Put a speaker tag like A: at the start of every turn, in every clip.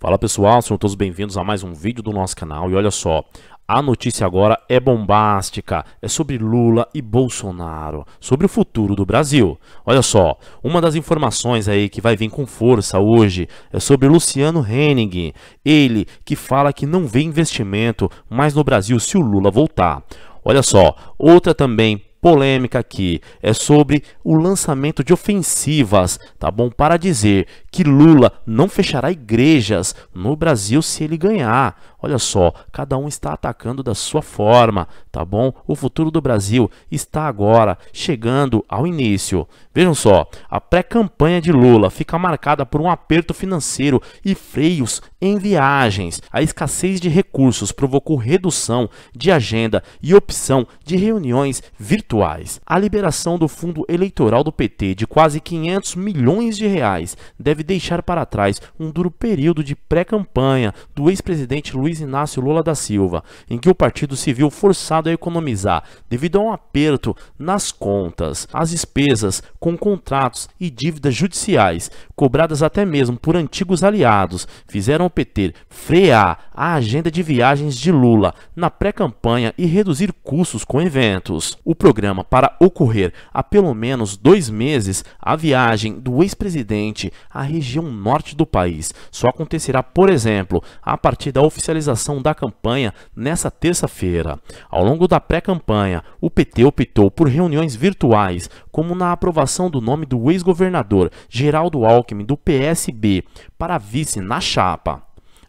A: Fala pessoal, sejam todos bem-vindos a mais um vídeo do nosso canal e olha só, a notícia agora é bombástica, é sobre Lula e Bolsonaro, sobre o futuro do Brasil. Olha só, uma das informações aí que vai vir com força hoje é sobre Luciano Henning, ele que fala que não vê investimento mais no Brasil se o Lula voltar. Olha só, outra também polêmica aqui é sobre o lançamento de ofensivas, tá bom? Para dizer que Lula não fechará igrejas no Brasil se ele ganhar. Olha só, cada um está atacando da sua forma, tá bom? O futuro do Brasil está agora chegando ao início. Vejam só, a pré-campanha de Lula fica marcada por um aperto financeiro e freios em viagens. A escassez de recursos provocou redução de agenda e opção de reuniões virtuais. A liberação do fundo eleitoral do PT de quase 500 milhões de reais deve deixar para trás um duro período de pré-campanha do ex-presidente Luiz Luiz Inácio Lula da Silva, em que o partido se viu forçado a economizar devido a um aperto nas contas, as despesas com contratos e dívidas judiciais, cobradas até mesmo por antigos aliados, fizeram o PT frear a agenda de viagens de Lula na pré-campanha e reduzir custos com eventos. O programa para ocorrer há pelo menos dois meses a viagem do ex-presidente à região norte do país só acontecerá, por exemplo, a partir da oficialização oficialização da campanha nessa terça-feira. Ao longo da pré-campanha, o PT optou por reuniões virtuais, como na aprovação do nome do ex-governador Geraldo Alckmin do PSB para vice na chapa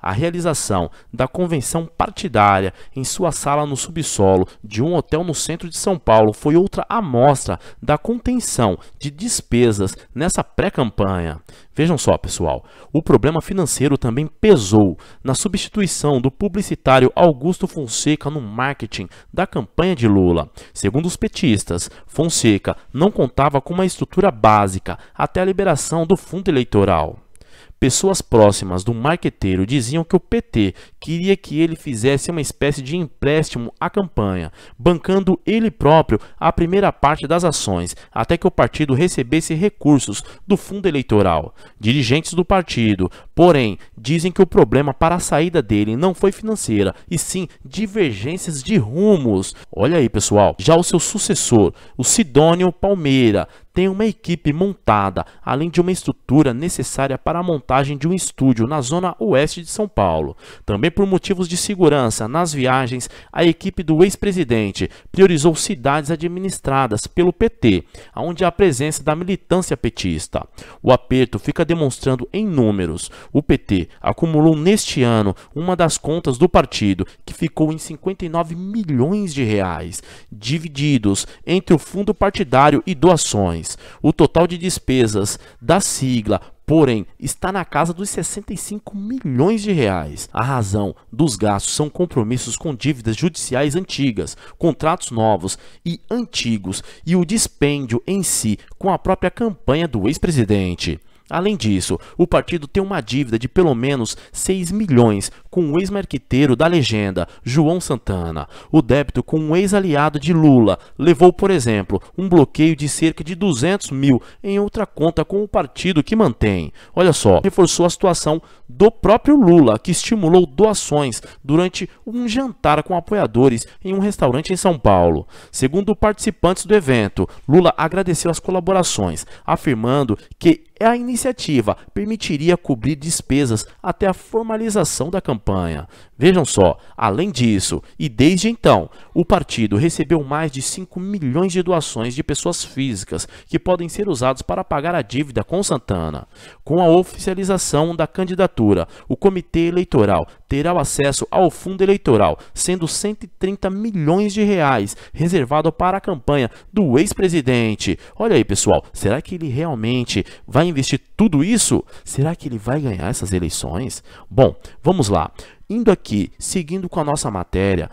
A: a realização da convenção partidária em sua sala no subsolo de um hotel no centro de São Paulo foi outra amostra da contenção de despesas nessa pré-campanha. Vejam só, pessoal, o problema financeiro também pesou na substituição do publicitário Augusto Fonseca no marketing da campanha de Lula. Segundo os petistas, Fonseca não contava com uma estrutura básica até a liberação do fundo eleitoral. Pessoas próximas do marqueteiro diziam que o PT queria que ele fizesse uma espécie de empréstimo à campanha, bancando ele próprio a primeira parte das ações, até que o partido recebesse recursos do fundo eleitoral. Dirigentes do partido, porém, dizem que o problema para a saída dele não foi financeira, e sim divergências de rumos. Olha aí, pessoal. Já o seu sucessor, o Sidônio Palmeira, tem uma equipe montada, além de uma estrutura necessária para a montagem de um estúdio na zona oeste de São Paulo. Também por motivos de segurança nas viagens, a equipe do ex-presidente priorizou cidades administradas pelo PT, onde há a presença da militância petista. O aperto fica demonstrando em números. O PT acumulou neste ano uma das contas do partido, que ficou em 59 milhões de reais, divididos entre o fundo partidário e doações milhões. O total de despesas da sigla porém está na casa dos 65 milhões de reais. A razão dos gastos são compromissos com dívidas judiciais antigas, contratos novos e antigos e o dispêndio em si com a própria campanha do ex-presidente. Além disso, o partido tem uma dívida de pelo menos 6 milhões com o ex-marqueteiro da legenda, João Santana. O débito com um ex-aliado de Lula levou, por exemplo, um bloqueio de cerca de 200 mil em outra conta com o partido que mantém. Olha só, reforçou a situação do próprio Lula, que estimulou doações durante um jantar com apoiadores em um restaurante em São Paulo. Segundo participantes do evento, Lula agradeceu as colaborações, afirmando que a iniciativa permitiria cobrir despesas até a formalização da campanha. Vejam só, além disso, e desde então, o partido recebeu mais de 5 milhões de doações de pessoas físicas que podem ser usados para pagar a dívida com Santana. Com a oficialização da candidatura, o Comitê Eleitoral terá o acesso ao fundo eleitoral, sendo 130 milhões de reais reservado para a campanha do ex-presidente. Olha aí, pessoal, será que ele realmente vai vai investir tudo isso? Será que ele vai ganhar essas eleições? Bom, vamos lá. Indo aqui, seguindo com a nossa matéria,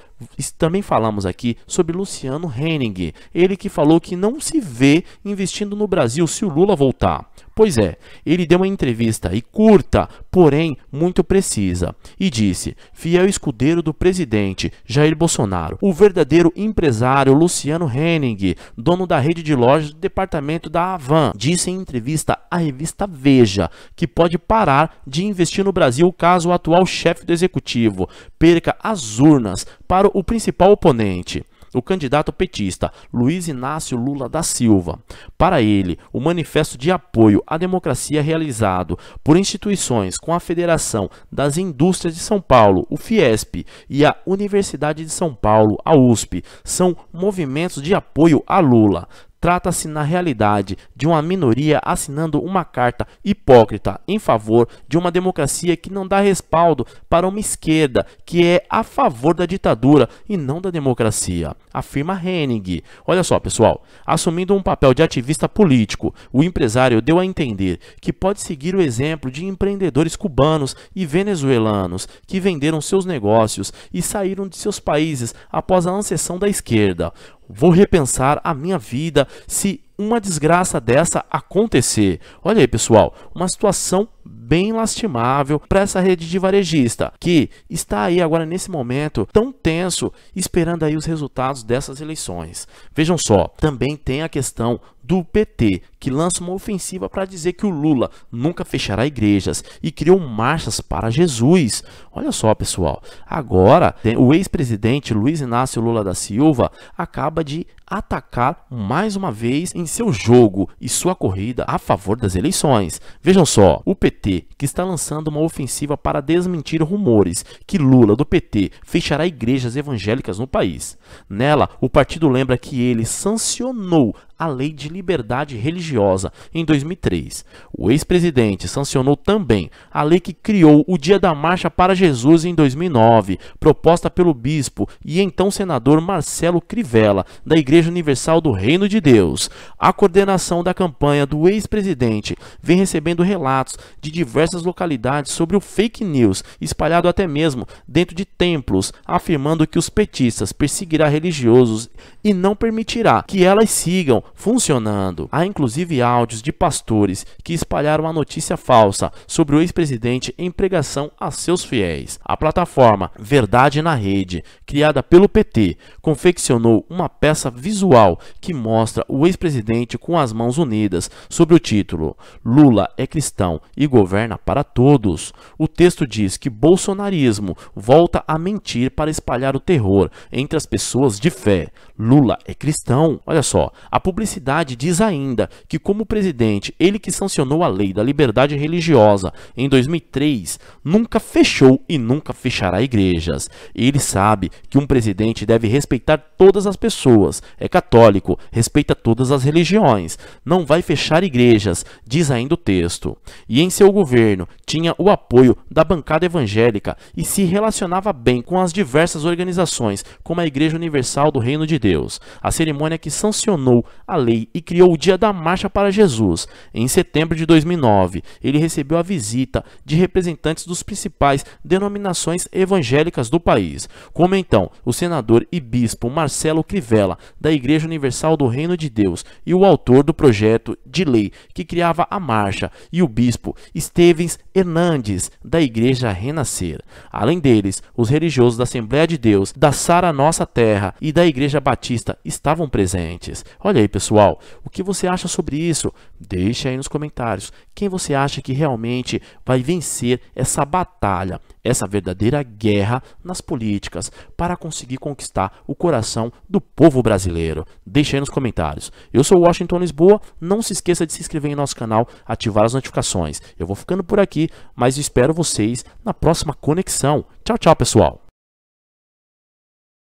A: também falamos aqui sobre Luciano Henning, ele que falou que não se vê investindo no Brasil se o Lula voltar. Pois é, ele deu uma entrevista e curta, porém muito precisa, e disse: fiel escudeiro do presidente Jair Bolsonaro, o verdadeiro empresário Luciano Henning, dono da rede de lojas do departamento da Avan, disse em entrevista à revista Veja que pode parar de investir no Brasil caso o atual chefe do executivo perca as urnas para o principal oponente o candidato petista Luiz Inácio Lula da Silva. Para ele, o manifesto de apoio à democracia realizado por instituições com a Federação das Indústrias de São Paulo, o Fiesp, e a Universidade de São Paulo, a USP, são movimentos de apoio a Lula Trata-se, na realidade, de uma minoria assinando uma carta hipócrita em favor de uma democracia que não dá respaldo para uma esquerda que é a favor da ditadura e não da democracia, afirma Henning. Olha só, pessoal, assumindo um papel de ativista político, o empresário deu a entender que pode seguir o exemplo de empreendedores cubanos e venezuelanos que venderam seus negócios e saíram de seus países após a anseção da esquerda vou repensar a minha vida se uma desgraça dessa acontecer. Olha aí, pessoal, uma situação bem lastimável para essa rede de varejista, que está aí agora nesse momento tão tenso, esperando aí os resultados dessas eleições. Vejam só, também tem a questão do PT, que lança uma ofensiva para dizer que o Lula nunca fechará igrejas e criou marchas para Jesus. Olha só, pessoal. Agora, o ex-presidente Luiz Inácio Lula da Silva acaba de atacar mais uma vez em seu jogo e sua corrida a favor das eleições. Vejam só, o PT PT, que está lançando uma ofensiva para desmentir rumores que Lula, do PT, fechará igrejas evangélicas no país. Nela, o partido lembra que ele sancionou a Lei de Liberdade Religiosa, em 2003. O ex-presidente sancionou também a lei que criou o Dia da Marcha para Jesus em 2009, proposta pelo bispo e então senador Marcelo Crivella, da Igreja Universal do Reino de Deus. A coordenação da campanha do ex-presidente vem recebendo relatos de diversas localidades sobre o fake news, espalhado até mesmo dentro de templos, afirmando que os petistas perseguirá religiosos e não permitirá que elas sigam funcionando. Há inclusive áudios de pastores que espalharam a notícia falsa sobre o ex-presidente em pregação a seus fiéis. A plataforma Verdade na Rede, criada pelo PT, confeccionou uma peça visual que mostra o ex-presidente com as mãos unidas sobre o título Lula é cristão e governa para todos. O texto diz que bolsonarismo volta a mentir para espalhar o terror entre as pessoas de fé. Lula é cristão. Olha só, a publicidade diz ainda que, como presidente, ele que sancionou a lei da liberdade religiosa em 2003, nunca fechou e nunca fechará igrejas. Ele sabe que um presidente deve respeitar todas as pessoas, é católico, respeita todas as religiões, não vai fechar igrejas, diz ainda o texto. E em seu governo tinha o apoio da bancada evangélica e se relacionava bem com as diversas organizações, como a Igreja Universal do Reino de Deus. A cerimônia que sancionou a lei e criou o Dia da Marcha para Jesus. Em setembro de 2009, ele recebeu a visita de representantes dos principais denominações evangélicas do país, como então o senador e bispo Marcelo Crivella, da Igreja Universal do Reino de Deus, e o autor do projeto de lei que criava a marcha, e o bispo Estevens Hernandes, da Igreja Renascer. Além deles, os religiosos da Assembleia de Deus, da Sara Nossa Terra e da Igreja Batista estavam presentes. Olha aí, pessoal? O que você acha sobre isso? Deixe aí nos comentários. Quem você acha que realmente vai vencer essa batalha, essa verdadeira guerra nas políticas para conseguir conquistar o coração do povo brasileiro? Deixe aí nos comentários. Eu sou Washington Lisboa. Não se esqueça de se inscrever em nosso canal, ativar as notificações. Eu vou ficando por aqui, mas espero vocês na próxima conexão. Tchau, tchau, pessoal.